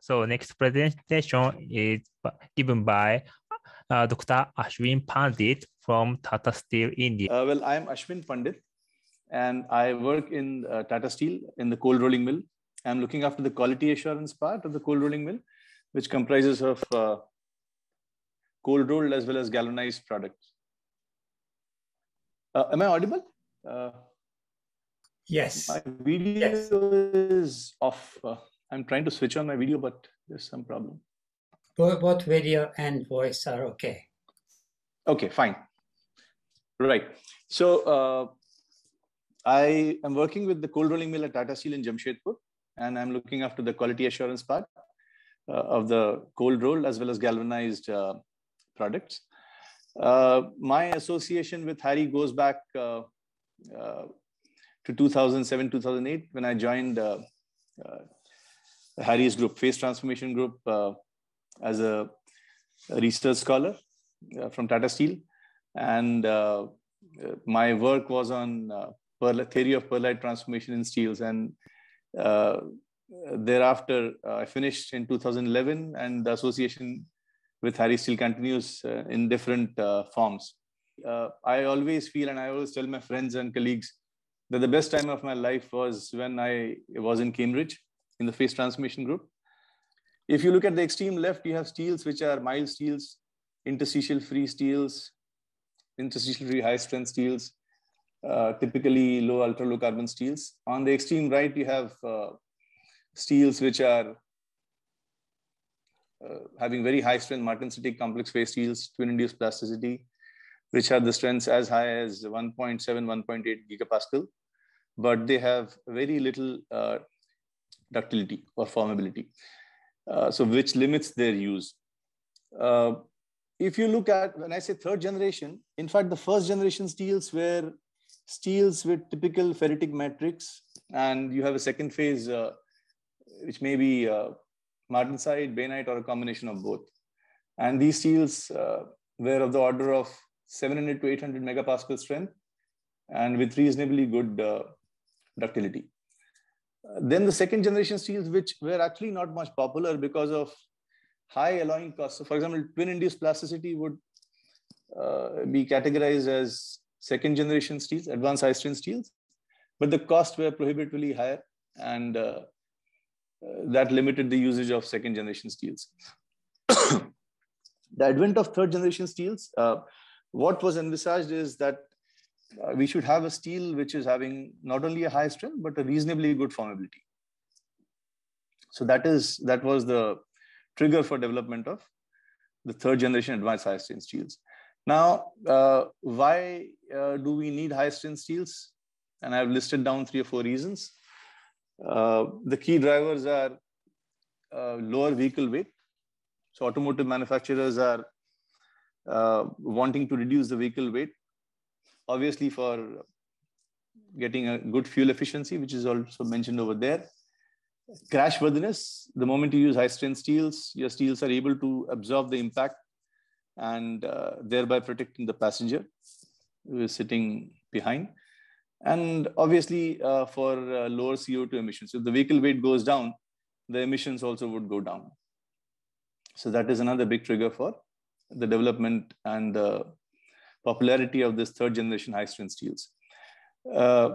So next presentation is given by uh, Dr. Ashwin Pandit from Tata Steel India. Uh, well, I'm Ashwin Pandit and I work in uh, Tata Steel in the cold rolling mill. I'm looking after the quality assurance part of the cold rolling mill, which comprises of uh, cold rolled as well as galvanized products. Uh, am I audible? Uh, yes. My video yes. is off. I'm trying to switch on my video, but there's some problem. Both video and voice are okay. Okay, fine. Right. So uh, I am working with the cold rolling mill at Tata Steel in Jamshedpur, and I'm looking after the quality assurance part uh, of the cold roll as well as galvanized uh, products. Uh, my association with Harry goes back uh, uh, to 2007, 2008 when I joined Harry's group, Face Transformation Group, uh, as a research scholar uh, from Tata Steel. And uh, my work was on theory of perlite transformation in steels. And thereafter, I finished in 2011, and the association with Harry Steel continues in different forms. Uh, I always feel, and I always tell my friends and colleagues, that the best time of my life was when I was in Cambridge in the phase transformation group. If you look at the extreme left, you have steels which are mild steels, interstitial free steels, interstitial free high strength steels, uh, typically low ultra low carbon steels. On the extreme right, you have uh, steels which are uh, having very high strength martensitic complex phase steels, twin induced plasticity, which have the strengths as high as 1.7, 1.8 gigapascal, but they have very little uh, ductility or formability, uh, so which limits their use. Uh, if you look at, when I say third generation, in fact, the first generation steels were steels with typical ferritic matrix, and you have a second phase, uh, which may be uh, martensite, bainite, or a combination of both. And these steels uh, were of the order of 700 to 800 megapascal strength, and with reasonably good uh, ductility then the second generation steels, which were actually not much popular because of high alloying costs. So for example, twin-induced plasticity would uh, be categorized as second generation steels, advanced high strength steels, but the costs were prohibitively higher and uh, uh that limited the usage of second generation steels. the advent of third generation steels, uh, what was envisaged is that uh, we should have a steel which is having not only a high strength but a reasonably good formability so that is that was the trigger for development of the third generation advanced high strength steels now uh, why uh, do we need high strength steels and i've listed down three or four reasons uh, the key drivers are uh, lower vehicle weight so automotive manufacturers are uh, wanting to reduce the vehicle weight obviously for getting a good fuel efficiency, which is also mentioned over there. Crash worthiness, the moment you use high strength steels, your steels are able to absorb the impact and uh, thereby protecting the passenger who is sitting behind. And obviously, uh, for uh, lower CO2 emissions, if the vehicle weight goes down, the emissions also would go down. So, that is another big trigger for the development and the popularity of this third generation high strength steels. Uh,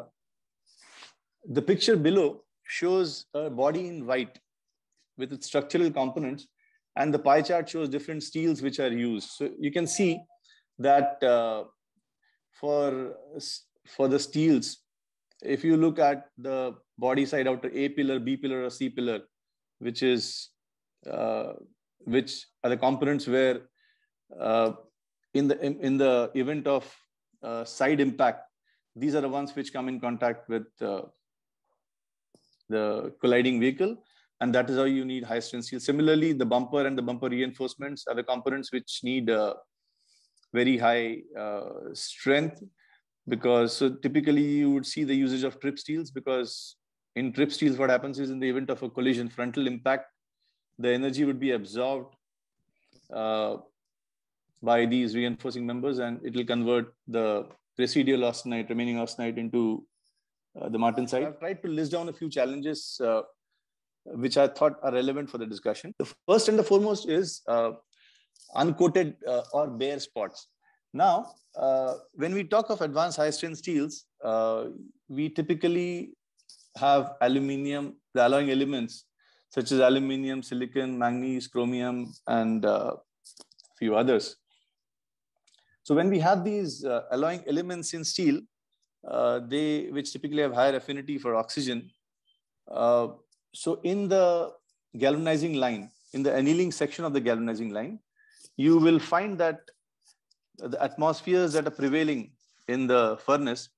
the picture below shows a body in white with its structural components and the pie chart shows different steels which are used. So you can see that uh, for, for the steels, if you look at the body side outer A pillar, B pillar or C pillar, which is uh, which are the components where uh, in the in, in the event of uh, side impact these are the ones which come in contact with uh, the colliding vehicle and that is how you need high strength steel similarly the bumper and the bumper reinforcements are the components which need uh, very high uh, strength because so typically you would see the usage of trip steels because in trip steels what happens is in the event of a collision frontal impact the energy would be absorbed uh, by these reinforcing members and it will convert the residual austenite, remaining austenite into uh, the martensite. I've tried to list down a few challenges uh, which I thought are relevant for the discussion. The first and the foremost is uh, uncoated uh, or bare spots. Now, uh, when we talk of advanced high strength steels, uh, we typically have aluminium, the alloying elements such as aluminium, silicon, manganese, chromium, and a few others. So when we have these uh, alloying elements in steel, uh, they which typically have higher affinity for oxygen. Uh, so in the galvanizing line, in the annealing section of the galvanizing line, you will find that the atmospheres that are prevailing in the furnace,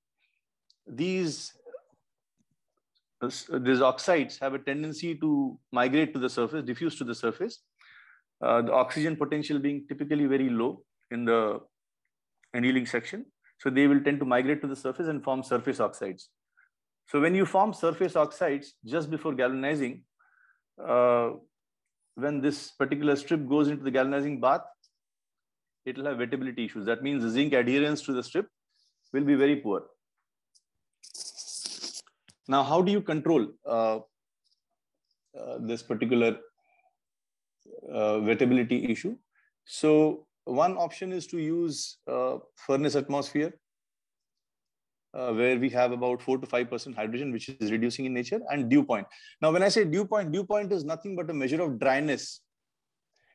these these oxides have a tendency to migrate to the surface, diffuse to the surface. Uh, the oxygen potential being typically very low in the annealing section. So they will tend to migrate to the surface and form surface oxides. So when you form surface oxides just before galvanizing, uh, when this particular strip goes into the galvanizing bath, it will have wettability issues. That means the zinc adherence to the strip will be very poor. Now, how do you control uh, uh, this particular uh, wettability issue? So one option is to use uh, furnace atmosphere, uh, where we have about 4 to 5% hydrogen, which is reducing in nature, and dew point. Now, when I say dew point, dew point is nothing but a measure of dryness.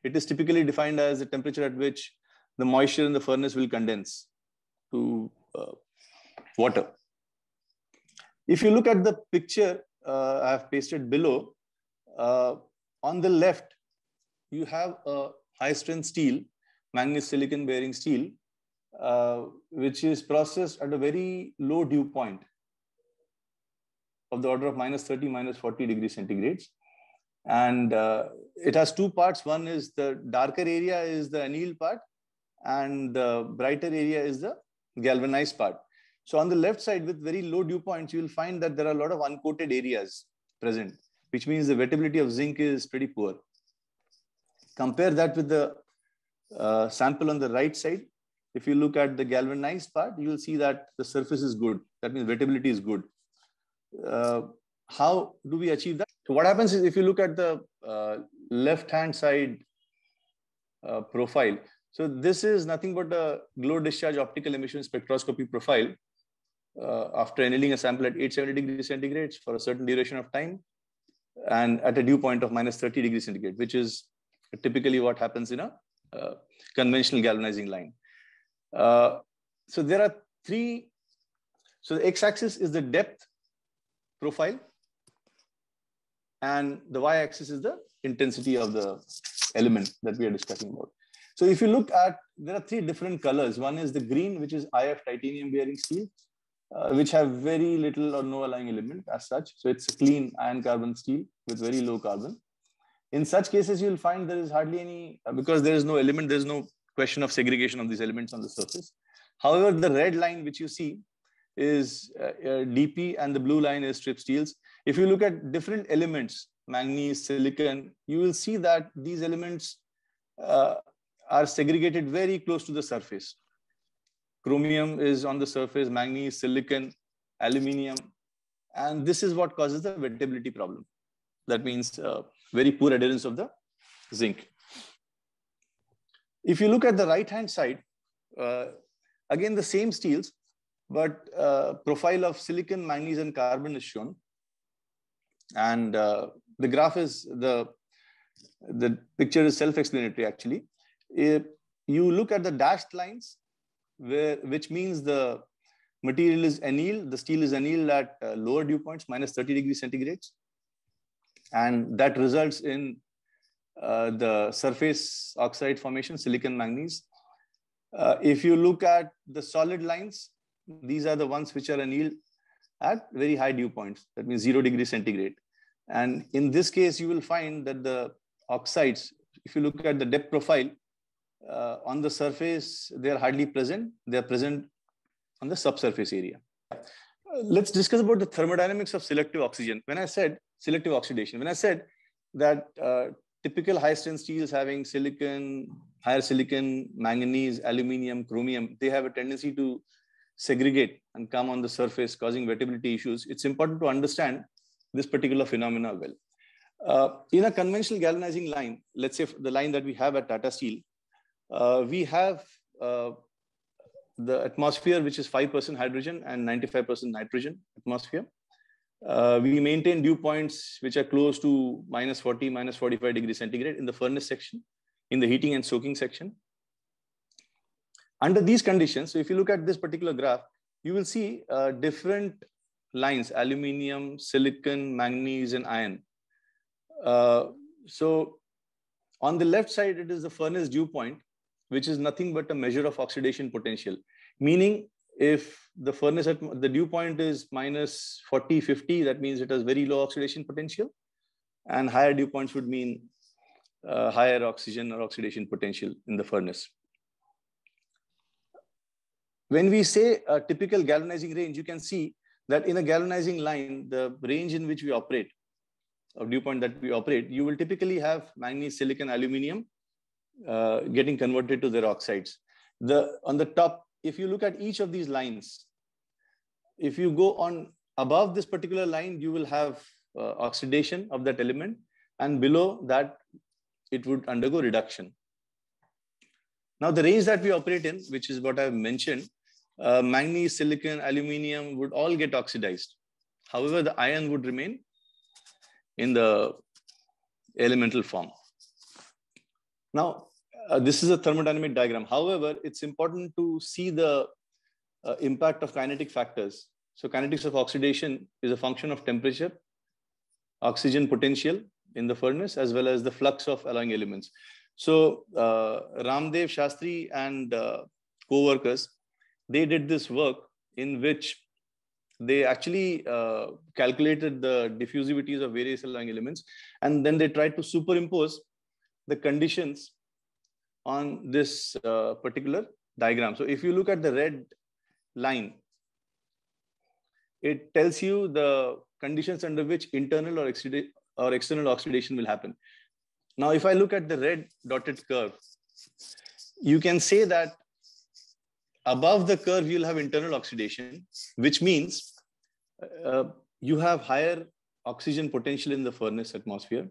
It is typically defined as the temperature at which the moisture in the furnace will condense to uh, water. If you look at the picture uh, I have pasted below, uh, on the left, you have a high strength steel manganese silicon bearing steel, uh, which is processed at a very low dew point of the order of minus 30, minus 40 degrees centigrades. And uh, it has two parts. One is the darker area is the anneal part and the brighter area is the galvanized part. So on the left side with very low dew points, you will find that there are a lot of uncoated areas present, which means the wettability of zinc is pretty poor. Compare that with the uh, sample on the right side, if you look at the galvanized part, you will see that the surface is good. That means wettability is good. Uh, how do we achieve that? So what happens is if you look at the uh, left-hand side uh, profile, so this is nothing but a glow discharge optical emission spectroscopy profile uh, after annealing a sample at 870 degrees centigrade for a certain duration of time and at a dew point of minus 30 degrees centigrade, which is typically what happens in a uh, conventional galvanizing line. Uh, so there are three, so the x-axis is the depth profile and the y-axis is the intensity of the element that we are discussing about. So if you look at, there are three different colors. One is the green, which is IF titanium bearing steel, uh, which have very little or no alloying element as such. So it's a clean iron carbon steel with very low carbon in such cases you'll find there is hardly any uh, because there is no element there is no question of segregation of these elements on the surface however the red line which you see is uh, uh dp and the blue line is strip steels if you look at different elements manganese silicon you will see that these elements uh, are segregated very close to the surface chromium is on the surface manganese silicon aluminium and this is what causes the wettability problem that means uh, very poor adherence of the zinc. If you look at the right-hand side, uh, again, the same steels, but uh, profile of silicon, manganese, and carbon is shown. And uh, the graph is, the, the picture is self-explanatory actually. If you look at the dashed lines, where, which means the material is annealed, the steel is annealed at uh, lower dew points, minus 30 degrees centigrade. And that results in uh, the surface oxide formation, silicon manganese. Uh, if you look at the solid lines, these are the ones which are annealed at very high dew points, that means zero degree centigrade. And in this case, you will find that the oxides, if you look at the depth profile, uh, on the surface, they are hardly present. They are present on the subsurface area. Uh, let's discuss about the thermodynamics of selective oxygen. When I said selective oxidation. When I said that uh, typical high strength steels having silicon, higher silicon, manganese, aluminium, chromium, they have a tendency to segregate and come on the surface, causing wettability issues. It's important to understand this particular phenomena well. Uh, in a conventional galvanizing line, let's say the line that we have at Tata Steel, uh, we have uh, the atmosphere, which is 5% hydrogen and 95% nitrogen atmosphere uh, we maintain dew points which are close to minus 40, minus 45 degrees centigrade in the furnace section, in the heating and soaking section. Under these conditions, so if you look at this particular graph, you will see uh, different lines, aluminium, silicon, manganese, and iron. Uh, so on the left side, it is the furnace dew point, which is nothing but a measure of oxidation potential, meaning if the furnace at the dew point is minus 40, 50, that means it has very low oxidation potential. And higher dew points would mean uh, higher oxygen or oxidation potential in the furnace. When we say a typical galvanizing range, you can see that in a galvanizing line, the range in which we operate, or dew point that we operate, you will typically have manganese, silicon, aluminum uh, getting converted to their oxides. The, on the top if you look at each of these lines, if you go on above this particular line, you will have uh, oxidation of that element and below that it would undergo reduction. Now the range that we operate in, which is what I've mentioned, uh, manganese, silicon, aluminium would all get oxidized. However, the iron would remain in the elemental form. Now, uh, this is a thermodynamic diagram. However, it's important to see the uh, impact of kinetic factors. So kinetics of oxidation is a function of temperature, oxygen potential in the furnace, as well as the flux of alloying elements. So uh, Ramdev Shastri and uh, co-workers, they did this work in which they actually uh, calculated the diffusivities of various alloying elements, and then they tried to superimpose the conditions on this uh, particular diagram. So if you look at the red line, it tells you the conditions under which internal or, or external oxidation will happen. Now, if I look at the red dotted curve, you can say that above the curve, you'll have internal oxidation, which means uh, uh you have higher oxygen potential in the furnace atmosphere.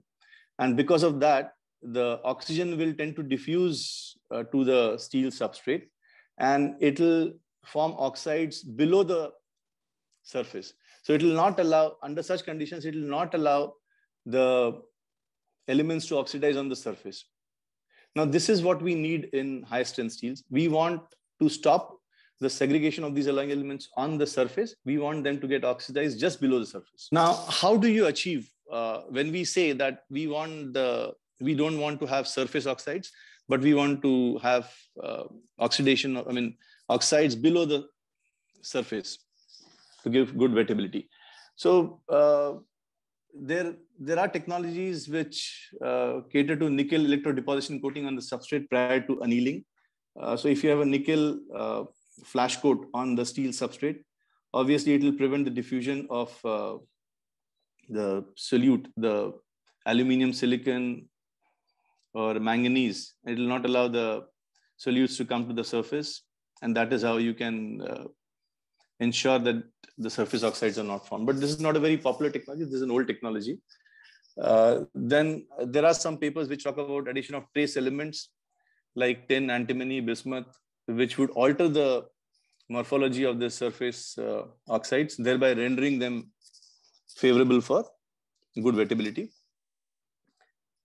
And because of that, the oxygen will tend to diffuse uh, to the steel substrate and it'll form oxides below the surface. So it will not allow, under such conditions, it will not allow the elements to oxidize on the surface. Now, this is what we need in high strength steels. We want to stop the segregation of these alloying elements on the surface. We want them to get oxidized just below the surface. Now, how do you achieve uh, when we say that we want the we don't want to have surface oxides, but we want to have uh, oxidation, I mean, oxides below the surface to give good wettability. So uh, there, there are technologies which uh, cater to nickel electrodeposition coating on the substrate prior to annealing. Uh, so if you have a nickel uh, flash coat on the steel substrate, obviously it will prevent the diffusion of uh, the solute, the aluminum, silicon, or manganese, it will not allow the solutes to come to the surface. And that is how you can uh, ensure that the surface oxides are not formed. But this is not a very popular technology. This is an old technology. Uh, then there are some papers which talk about addition of trace elements like tin, antimony, bismuth, which would alter the morphology of the surface uh, oxides, thereby rendering them favorable for good wettability.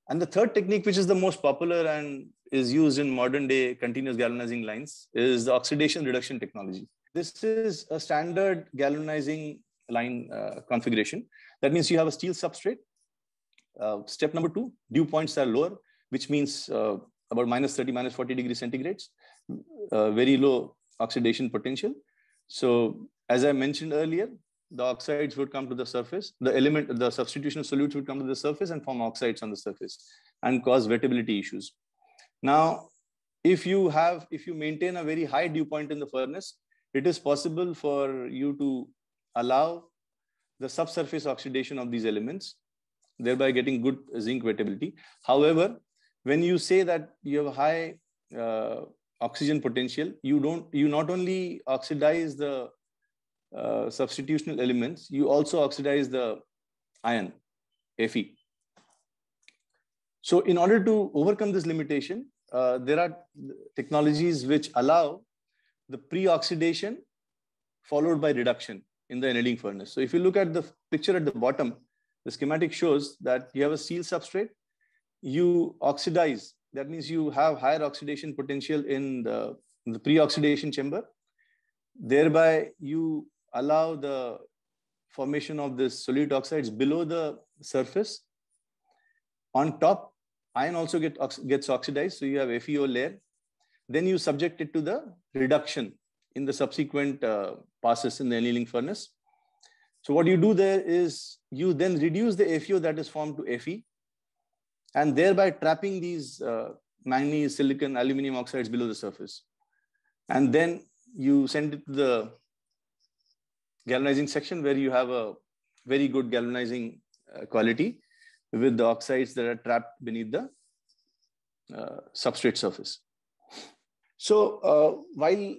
And the third technique, which is the most popular and is used in modern day continuous galvanizing lines, is the oxidation reduction technology. This is a standard galvanizing line uh, configuration. That means you have a steel substrate. Uh, step number two, dew points are lower, which means uh, about minus 30, minus 40 degrees centigrades, uh, very low oxidation potential. So as I mentioned earlier, the oxides would come to the surface, the element, the substitution of solutes would come to the surface and form oxides on the surface and cause wettability issues. Now, if you have, if you maintain a very high dew point in the furnace, it is possible for you to allow the subsurface oxidation of these elements, thereby getting good zinc wettability. However, when you say that you have high uh, oxygen potential, you don't, you not only oxidize the uh, substitutional elements, you also oxidize the ion, Fe. So in order to overcome this limitation, uh, there are technologies which allow the pre-oxidation followed by reduction in the annealing furnace. So if you look at the picture at the bottom, the schematic shows that you have a seal substrate, you oxidize, that means you have higher oxidation potential in the, the pre-oxidation chamber. Thereby, you allow the formation of this solute oxides below the surface. On top, iron also get ox gets oxidized, so you have FeO layer. Then you subject it to the reduction in the subsequent uh, passes in the annealing furnace. So what you do there is you then reduce the FeO that is formed to Fe, and thereby trapping these uh, manganese, silicon, aluminium oxides below the surface. And then you send it to the galvanizing section where you have a very good galvanizing uh, quality with the oxides that are trapped beneath the uh, substrate surface. So uh, while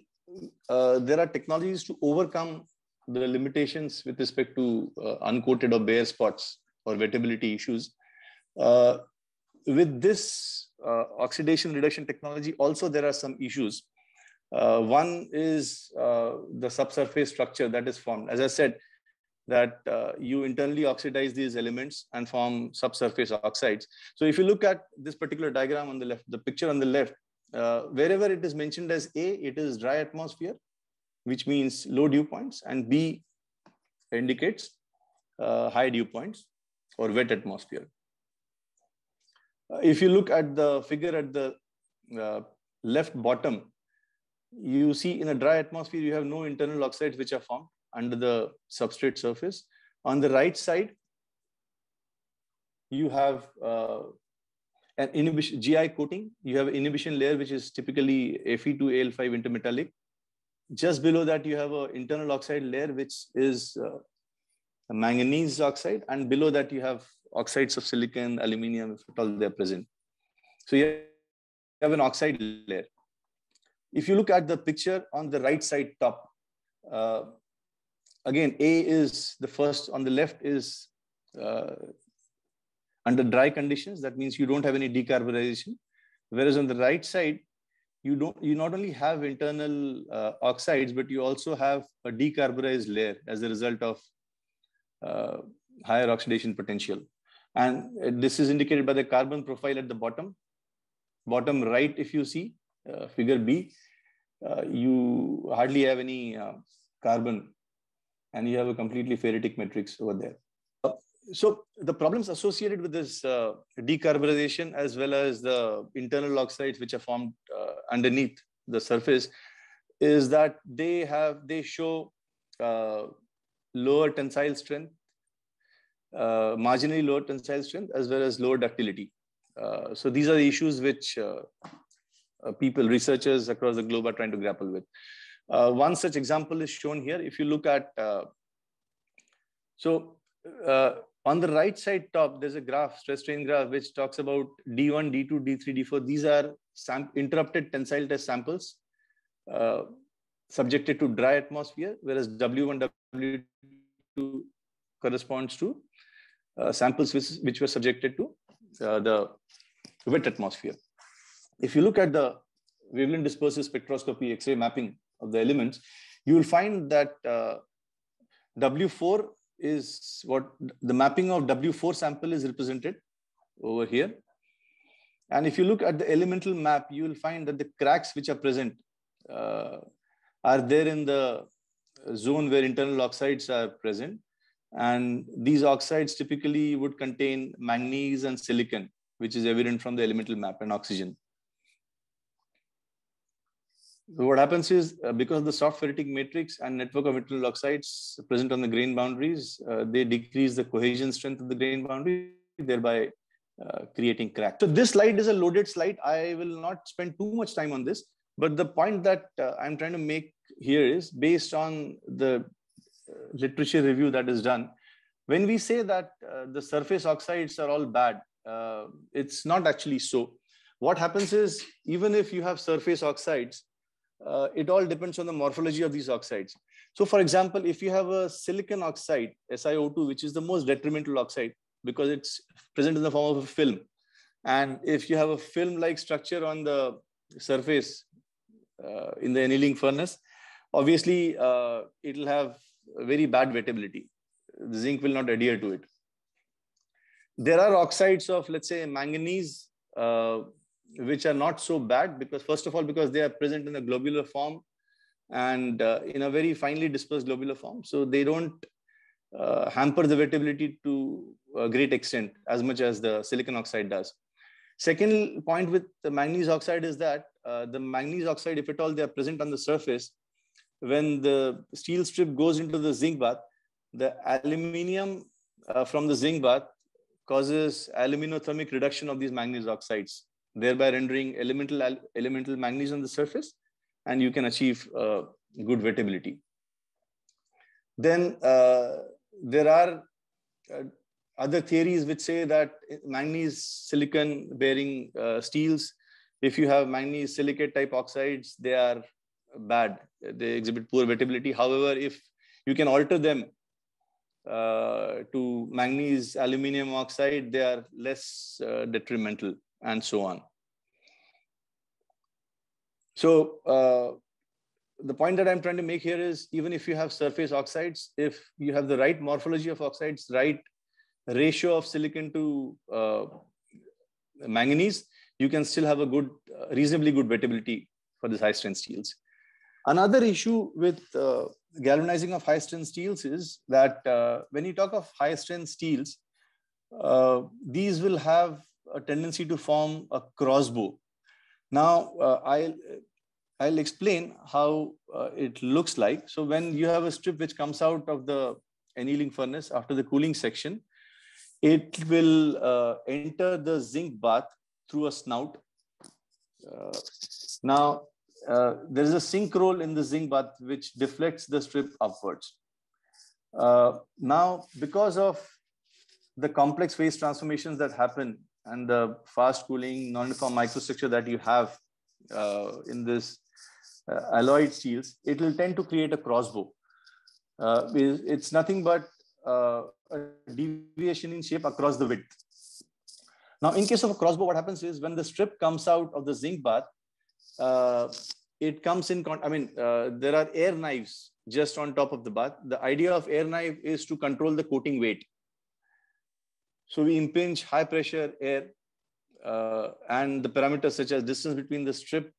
uh, there are technologies to overcome the limitations with respect to uh, uncoated or bare spots or wettability issues, uh, with this oxidation reduction technology, also there are some issues uh, one is uh, the subsurface structure that is formed. As I said, that uh, you internally oxidize these elements and form subsurface oxides. So if you look at this particular diagram on the left, the picture on the left, uh, wherever it is mentioned as A, it is dry atmosphere, which means low dew points, and B indicates uh, high dew points or wet atmosphere. Uh, if you look at the figure at the left bottom, you see in a dry atmosphere, you have no internal oxides which are formed under the substrate surface. On the right side, you have uh, an inhibition GI coating. You have inhibition layer, which is typically Fe2Al5 intermetallic. Just below that, you have an internal oxide layer, which is uh, manganese oxide. And below that, you have oxides of silicon, aluminium, if at all they're present. So you have an oxide layer. If you look at the picture on the right side top, uh, again, A is the first, on the left is uh, under dry conditions. That means you don't have any decarbonization. Whereas on the right side, you don't you not only have internal uh, oxides but you also have a decarbonized layer as a result of uh, higher oxidation potential and this is indicated by the carbon profile at the bottom bottom right if you see uh, figure B, uh, you hardly have any uh, carbon and you have a completely ferritic matrix over there. So the problems associated with this decarbonization as well as the internal oxides which are formed underneath the surface is that they have they show uh, lower tensile strength uh, marginally lower tensile strength as well as lower ductility uh, so these are the issues which uh, people, researchers across the globe are trying to grapple with. Uh, one such example is shown here. If you look at, uh, so on the right side top, there's a graph, stress strain graph, which talks about D1, D2, D3, D4. These are interrupted tensile test samples uh, subjected to dry atmosphere, whereas W1, W2 corresponds to uh, samples which, which were subjected to uh, the wet atmosphere if you look at the wavelength dispersive spectroscopy X-ray mapping of the elements, you will find that uh, W4 is what the mapping of W4 sample is represented over here. And if you look at the elemental map, you will find that the cracks which are present uh, are there in the zone where internal oxides are present. And these oxides typically would contain manganese and silicon, which is evident from the elemental map and oxygen. So what happens is uh, because the soft ferritic matrix and network of mineral oxides present on the grain boundaries, uh, they decrease the cohesion strength of the grain boundary, thereby uh, creating cracks. So this slide is a loaded slide. I will not spend too much time on this, but the point that uh, I'm trying to make here is based on the uh, literature review that is done. When we say that uh, the surface oxides are all bad, it's not actually so. What happens is even if you have surface oxides, uh, it all depends on the morphology of these oxides. So for example, if you have a silicon oxide, SiO2, which is the most detrimental oxide because it's present in the form of a film. And if you have a film-like structure on the surface uh, in the annealing furnace, obviously uh, it'll have very bad wettability. The zinc will not adhere to it. There are oxides of, let's say, manganese, uh, which are not so bad because first of all, because they are present in a globular form and uh, in a very finely dispersed globular form. So they don't uh, hamper the wettability to a great extent as much as the silicon oxide does. Second point with the manganese oxide is that uh, the manganese oxide, if at all they are present on the surface, when the steel strip goes into the zinc bath, the aluminium uh, from the zinc bath causes aluminothermic reduction of these manganese oxides thereby rendering elemental elemental manganese on the surface, and you can achieve uh, good wettability. Then uh, there are uh, other theories which say that manganese silicon bearing uh, steels, if you have manganese silicate type oxides, they are bad. They exhibit poor wettability. However, if you can alter them uh, to manganese aluminum oxide, they are less uh, detrimental and so on. So uh, the point that I'm trying to make here is even if you have surface oxides, if you have the right morphology of oxides, right ratio of silicon to uh, manganese, you can still have a good, uh, reasonably good wettability for these high strength steels. Another issue with uh, galvanizing of high strength steels is that uh, when you talk of high strength steels, uh, these will have a tendency to form a crossbow. Now, uh, I'll, I'll explain how uh, it looks like. So when you have a strip which comes out of the annealing furnace after the cooling section, it will uh, enter the zinc bath through a snout. Uh, now, uh, there is a sink roll in the zinc bath which deflects the strip upwards. Uh, now, because of the complex phase transformations that happen and the fast cooling non-uniform microstructure that you have uh, in this uh, alloyed steels, it will tend to create a crossbow. Uh, it's nothing but uh, a deviation in shape across the width. Now, in case of a crossbow, what happens is when the strip comes out of the zinc bath, uh, it comes in, I mean, uh, there are air knives just on top of the bath. The idea of air knife is to control the coating weight. So we impinge high pressure air uh, and the parameters such as distance between the strip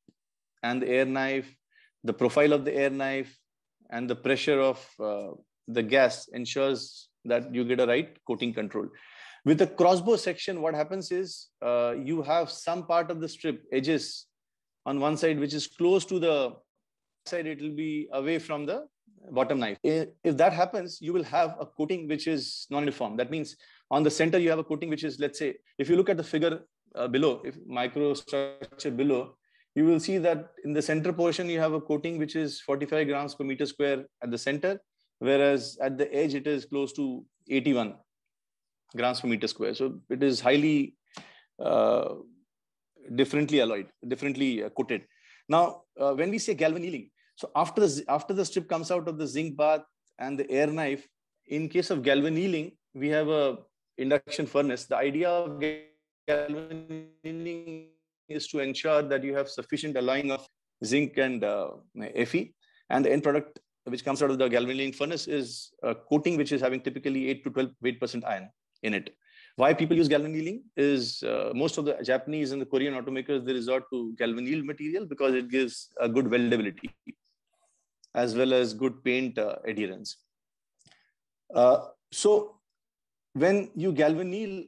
and the air knife, the profile of the air knife, and the pressure of uh, the gas ensures that you get a right coating control. With the crossbow section, what happens is uh, you have some part of the strip edges on one side, which is close to the side, it will be away from the bottom knife. If that happens, you will have a coating which is non-uniform. That means on the center, you have a coating which is, let's say, if you look at the figure uh, below, if microstructure below, you will see that in the center portion, you have a coating which is 45 grams per meter square at the center, whereas at the edge, it is close to 81 grams per meter square. So it is highly uh, differently alloyed, differently uh, coated. Now, uh, when we say galvan so after the, after the strip comes out of the zinc bath and the air knife, in case of galvan we have a induction furnace. The idea of galvan is to ensure that you have sufficient alloying of zinc and uh, Fe, and the end product which comes out of the galvan furnace is a coating which is having typically 8 to 12 weight percent iron in it. Why people use galvan is uh, most of the Japanese and the Korean automakers they resort to galvan material because it gives a good weldability as well as good paint uh, adherence. Uh, so when you galvanil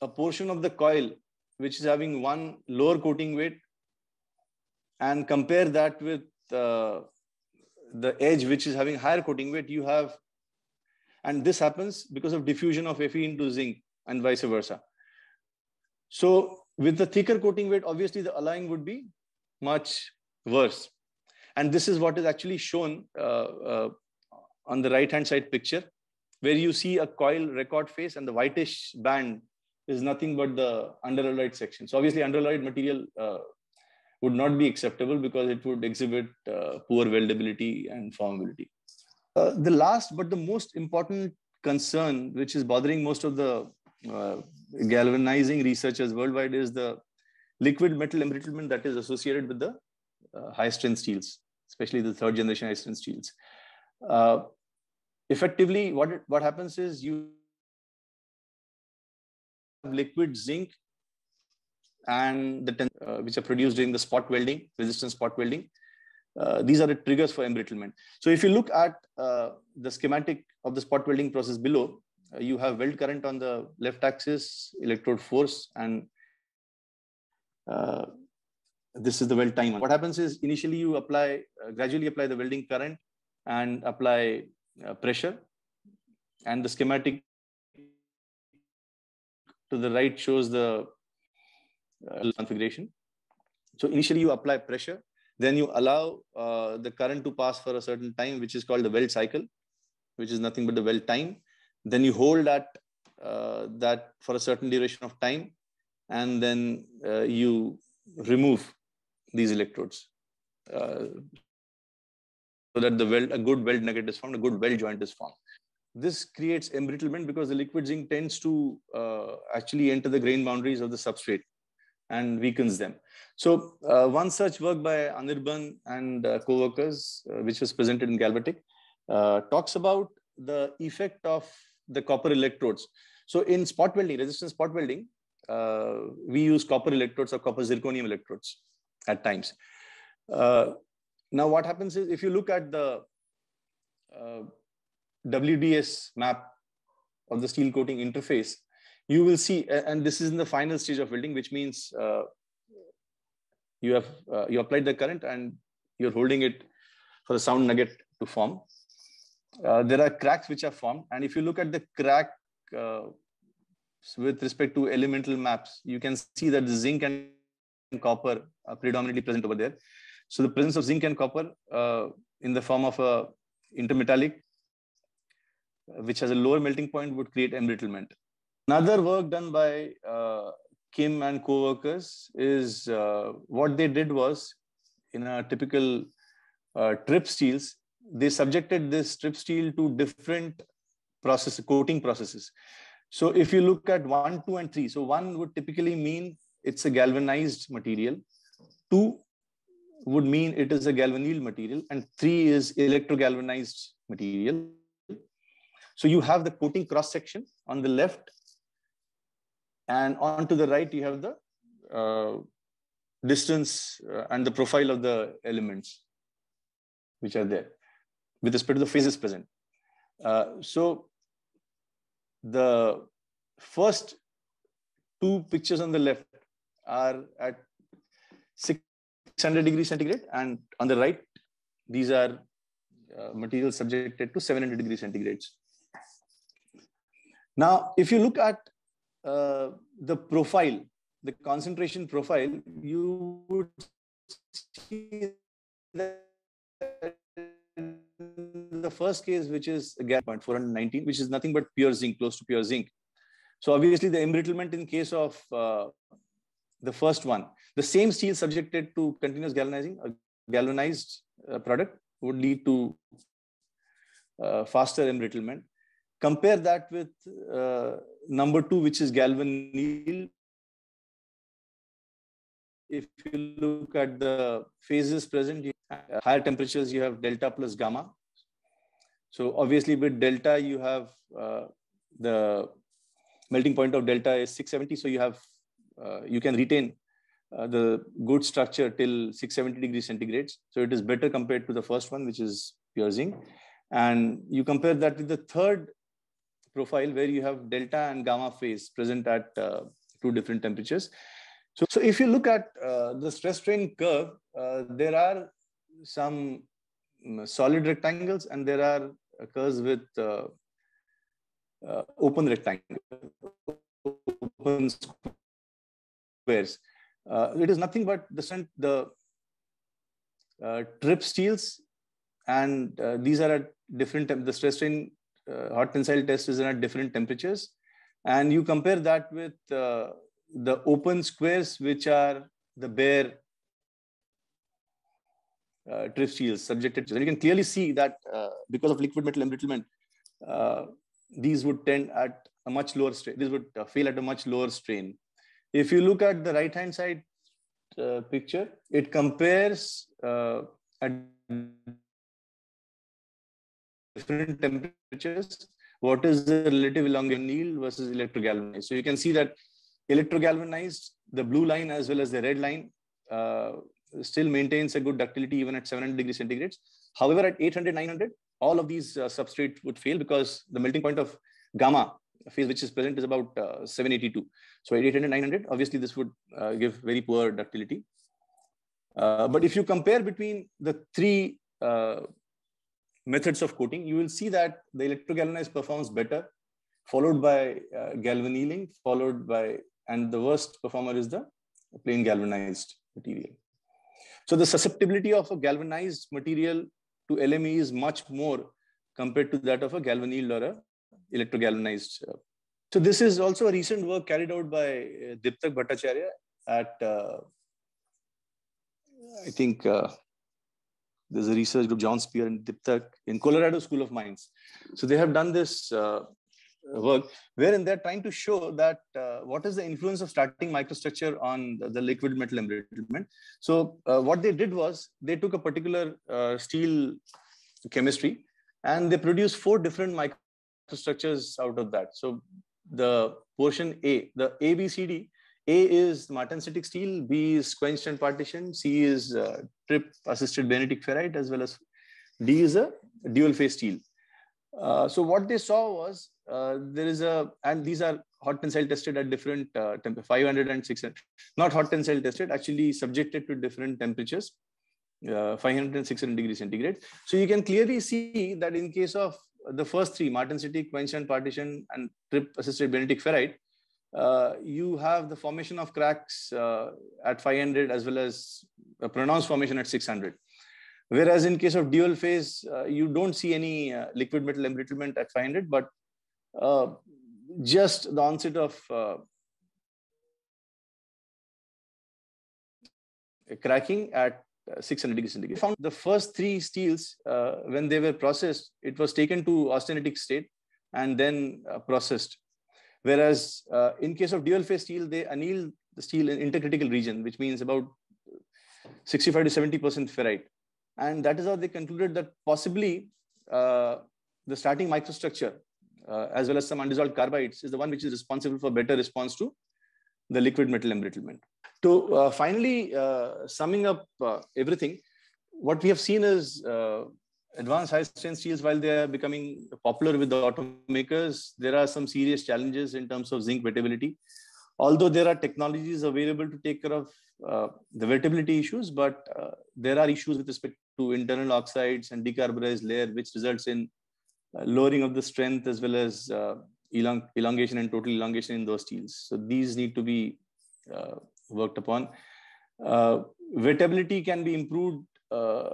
a portion of the coil which is having one lower coating weight and compare that with uh, the edge which is having higher coating weight you have and this happens because of diffusion of fe into zinc and vice versa so with the thicker coating weight obviously the alloying would be much worse and this is what is actually shown uh, uh, on the right-hand side picture, where you see a coil record face, and the whitish band is nothing but the underalloyed section. So obviously underalloyed material uh, would not be acceptable because it would exhibit poor weldability and formability. the last but the most important concern which is bothering most of the uh, galvanizing researchers worldwide is the liquid metal embrittlement that is associated with the uh, high strength steels especially the third generation Edison steels. Uh, effectively, what, what happens is you have liquid zinc and the uh, which are produced during the spot welding, resistance spot welding. Uh, these are the triggers for embrittlement. So if you look at uh, the schematic of the spot welding process below, uh, you have weld current on the left axis, electrode force, and uh, this is the weld timer. What happens is initially you apply, uh, gradually apply the welding current and apply uh, pressure. And the schematic to the right shows the uh, configuration. So initially you apply pressure, then you allow uh, the current to pass for a certain time, which is called the weld cycle, which is nothing but the weld time. Then you hold that, uh, that for a certain duration of time, and then uh, you remove these electrodes. Uh, so that the weld, a good weld nugget is formed, a good weld joint is formed. This creates embrittlement because the liquid zinc tends to uh, actually enter the grain boundaries of the substrate and weakens them. So uh, one such work by Anirban and uh, co-workers, uh, which was presented in Galvatic, uh, talks about the effect of the copper electrodes. So in spot welding, resistance spot welding, uh, we use copper electrodes or copper zirconium electrodes at times. Uh, now, what happens is if you look at the uh, WDS map of the steel coating interface, you will see, and this is in the final stage of welding, which means uh, you have uh, you applied the current and you're holding it for a sound nugget to form. Uh, there are cracks which are formed, and if you look at the crack uh, with respect to elemental maps, you can see that zinc and copper predominantly present over there. So the presence of zinc and copper uh, in the form of a uh, intermetallic, which has a lower melting point, would create embrittlement. Another work done by uh, Kim and co-workers is what they did was in a typical trip steels, they subjected this strip steel to different process coating processes so if you look at one two and three so one would typically mean it's a galvanized material Two would mean it is a galvanyl material, and three is electrogalvanized material. So you have the coating cross section on the left, and on to the right you have the uh, distance uh, and the profile of the elements which are there with respect to the phases present. Uh, so the first two pictures on the left are at 600 degrees centigrade and on the right these are uh, materials subjected to 700 degrees centigrades now if you look at uh, the profile the concentration profile you would see that the first case which is again 419 which is nothing but pure zinc close to pure zinc so obviously the embrittlement in case of uh, the first one the same steel subjected to continuous galvanizing, a galvanized uh, product would lead to uh, faster embrittlement. Compare that with uh, number two, which is galvanneal. If you look at the phases present, uh, higher temperatures, you have delta plus gamma. So obviously with delta, you have uh, the melting point of delta is 670. So you have, uh, you can retain uh, the good structure till 670 degrees centigrade. So it is better compared to the first one, which is piercing. And you compare that with the third profile where you have delta and gamma phase present at uh, two different temperatures. So, so if you look at uh, the stress strain curve, uh, there are some mm, solid rectangles and there are curves with uh, open rectangles, open squares. Uh, it is nothing but the, the trip uh, steels and uh, these are at different the stress strain hot tensile test is at different temperatures and you compare that with the open squares which are the bare uh, steels subjected to. And you can clearly see that uh, because of liquid metal embrittlement, uh, these would tend at a much lower strain. These would uh, fail at a much lower strain. If you look at the right hand side uh, picture, it compares uh, at different temperatures what is the relative elongation yield versus electrogalvanized. So you can see that electrogalvanized, the blue line as well as the red line, uh, still maintains a good ductility even at 700 degrees centigrade. However, at 800, 900, all of these uh, substrates would fail because the melting point of gamma phase which is present is about uh, 782. So 800 800, 900, obviously this would uh, give very poor ductility. Uh, but if you compare between the three methods of coating, you will see that the electrogalvanized performs better, followed by uh, galvannealing, followed by, and the worst performer is the plain galvanized material. So the susceptibility of a galvanized material to LME is much more compared to that of a galvannealed or a electrogalvanized. Uh, so this is also a recent work carried out by uh, Diptak Bhattacharya at, uh, I think, uh, there's a research group, John Spear and Diptak in Colorado School of Mines. So they have done this uh, work wherein they're trying to show that uh, what is the influence of starting microstructure on the, the liquid metal embrittlement so uh, what they did was they took a particular uh, steel chemistry and they produced four different micro structures out of that. So the portion A, the ABCD, A is martensitic steel, B is quenched and partition, C is uh, trip assisted Benedict ferrite, as well as D is a dual phase steel. Uh, so what they saw was uh, there is a, and these are hot tensile tested at different uh, 500 and 600, not hot tensile tested, actually subjected to different temperatures, uh, 500 and 600 degrees centigrade. So you can clearly see that in case of the first three, three—Martin Quench and partition, and trip-assisted Benedict ferrite, uh, you have the formation of cracks uh, at 500 as well as a pronounced formation at 600. Whereas in case of dual phase, uh, you don't see any uh, liquid metal embrittlement at 500, but uh, just the onset of uh, cracking at 600 degrees centigrade. Found the first three steels uh, when they were processed, it was taken to austenitic state and then uh, processed. Whereas uh, in case of dual phase steel, they anneal the steel in intercritical region, which means about 65 to 70 percent ferrite, and that is how they concluded that possibly uh, the starting microstructure uh, as well as some undissolved carbides is the one which is responsible for better response to the liquid metal embrittlement. So uh, finally, uh, summing up uh, everything, what we have seen is uh, advanced high strength steels, while they are becoming popular with the automakers, there are some serious challenges in terms of zinc wettability. Although there are technologies available to take care of uh, the wettability issues, but uh, there are issues with respect to internal oxides and decarburized layer, which results in lowering of the strength as well as elong- elongation and total elongation in those steels. So these need to be uh, worked upon. Uh, wettability can be improved uh,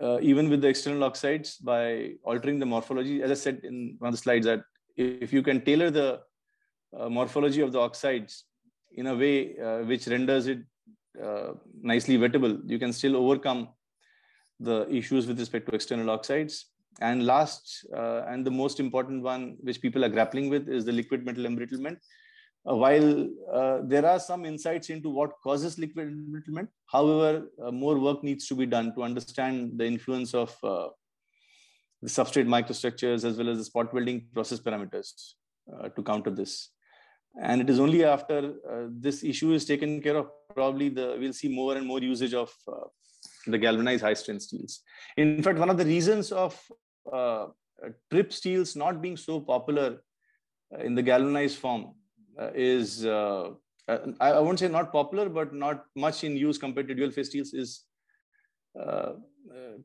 uh, even with the external oxides by altering the morphology. As I said in one of the slides, that if you can tailor the uh, morphology of the oxides in a way which renders it nicely wettable, you can still overcome the issues with respect to external oxides. And last, uh, and the most important one, which people are grappling with, is the liquid metal embrittlement. Uh, while uh, there are some insights into what causes liquid embrittlement, however, uh, more work needs to be done to understand the influence of uh, the substrate microstructures as well as the spot welding process parameters uh, to counter this. And it is only after this issue is taken care of, probably the, we'll see more and more usage of the galvanized high strength steels. In fact, one of the reasons of uh, trip steels not being so popular uh, in the galvanized form uh, is, uh, I, I, won't say not popular, but not much in use compared to dual phase steels is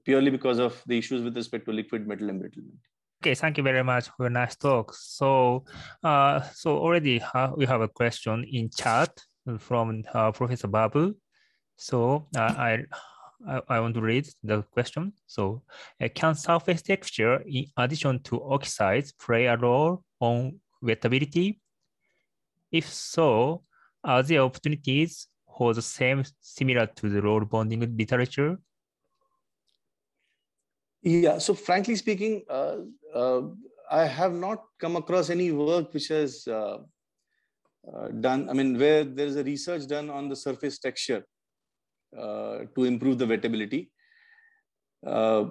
purely because of the issues with respect to liquid metal embrittlement. Okay, thank you very much for a nice talk. So, uh, so already uh, we have a question in chat from uh, Professor Babu. So I I, I want to read the question. So uh, can surface texture in addition to oxides play a role on wettability? If so, are there opportunities for the same similar to the road bonding literature? Yeah, so frankly speaking, uh, uh, I have not come across any work which has uh, uh done, I mean, where there is a research done on the surface texture uh, to improve the wettability. Uh,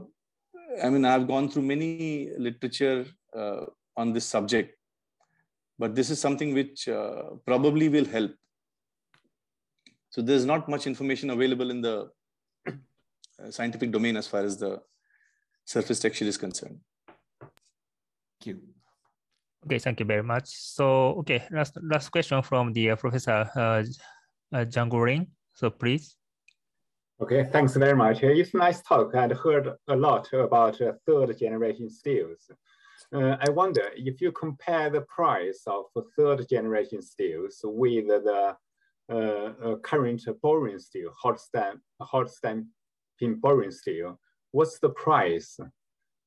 I mean, I've gone through many literature uh, on this subject, but this is something which probably will help. So there's not much information available in the scientific domain as far as the surface texture is concerned. Thank you. Okay, thank you very much. So, okay, last last question from the uh, professor uh, uh, So, please. Okay, thanks very much. It's a nice talk and heard a lot about uh, third generation steels. Uh, I wonder if you compare the price of third generation steels with the uh, uh, current boring steel, hot stamp, hot stamping boring steel, what's the price?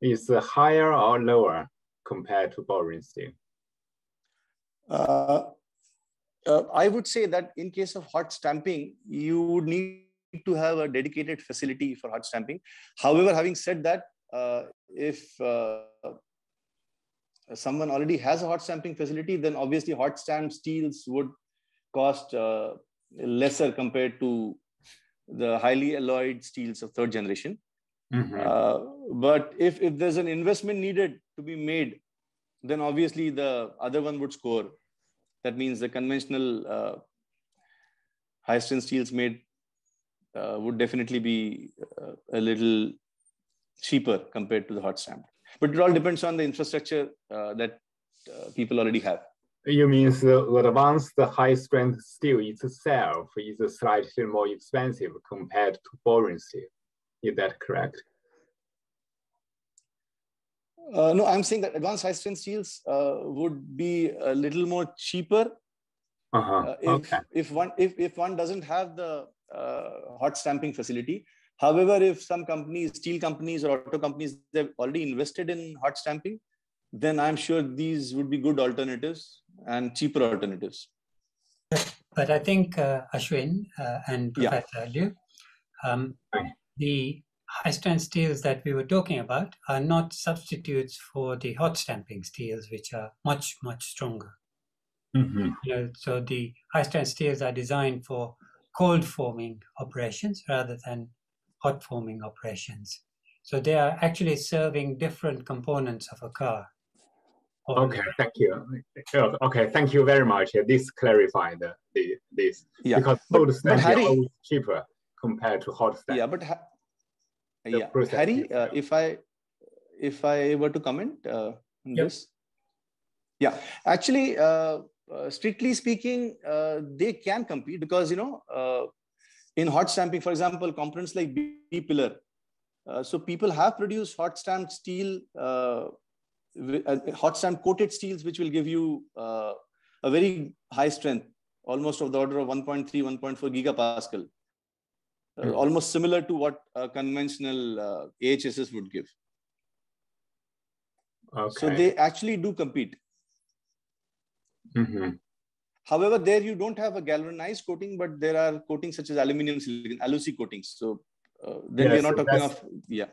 Is higher or lower compared to boring steel? Uh, uh, I would say that in case of hot stamping, you would need to have a dedicated facility for hard stamping. However, having said that, uh, if uh, someone already has a hot stamping facility, then obviously hot stamp steels would cost uh, lesser compared to the highly alloyed steels of third generation. Mm-hmm. Uh, but if, if there's an investment needed to be made, then obviously the other one would score. That means the conventional uh, high strength steels made uh, would definitely be uh, a little cheaper compared to the hot stamp. But it all depends on the infrastructure uh, that uh, people already have. You mean the advanced high strength steel itself is slightly more expensive compared to boring steel. Is that correct? Uh, no, I'm saying that advanced high strength steels uh, would be a little more cheaper uh-huh. Uh, if, okay. if one if, if one doesn't have the uh, hot stamping facility. However, if some companies, steel companies or auto companies, they've already invested in hot stamping, then I'm sure these would be good alternatives and cheaper alternatives. But I think uh, Ashwin uh, and Professor yeah. Liu, um, the high strength steels that we were talking about are not substitutes for the hot stamping steels, which are much, much stronger. Mm-hmm. You know, so the high strength steels are designed for cold forming operations rather than hot forming operations. So they are actually serving different components of a car. Okay, thank you. Okay, thank you very much. This clarified the, the this yeah. because cold stack is cheaper compared to hot stack. Yeah, but yeah, Harry, uh, if I if I were to comment uh, on yep. this, yeah, actually, uh, uh, strictly speaking, uh, they can compete because, you know, uh, in hot stamping, for example, components like B pillar. Uh, so people have produced hot stamped steel, uh, hot stamped coated steels, which will give you a very high strength, almost of the order of 1.3, 1.4 gigapascal, hmm. almost similar to what conventional AHSS would give. Okay. So they actually do compete. Mm-hmm. However, there you don't have a galvanized coating, but there are coatings such as aluminum silicon, alusi coatings. So uh, then we're not talking of, yeah.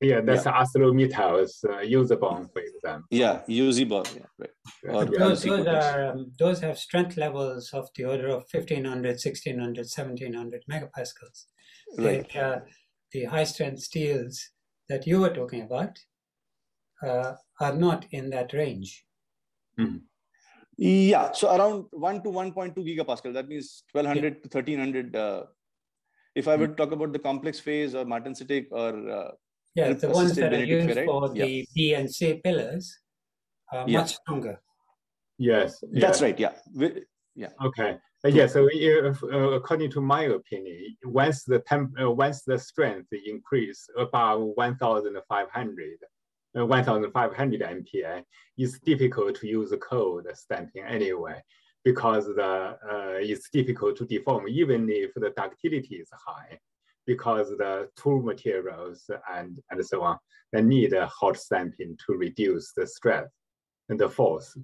Yeah, that's yeah. ArcelorMittal is uh, Usabon, for example. Yeah, usable. Yeah, right. Or those, those, are, um, those have strength levels of the order of 1500, 1600, 1700 megapascals. Right. uh, the high strength steels that you were talking about uh, are not in that range. Mm-hmm. Yeah, so around 1 to 1.2 gigapascal. That means 1200 yeah. to 1300. Uh, if I would mm-hmm. talk about the complex phase or martensitic or uh, yeah, the ones that are used for yeah. the B and C pillars are yeah. much stronger. Yes, that's right. Yeah, yeah. Okay. Uh, yeah. So if, uh, uh, according to my opinion, once the temp, uh, once the strength increase about 1,500 1500 MPa, it's difficult to use cold stamping anyway because the, uh, it's difficult to deform even if the ductility is high because the tool materials and, and so on, they need a hot stamping to reduce the stress and the force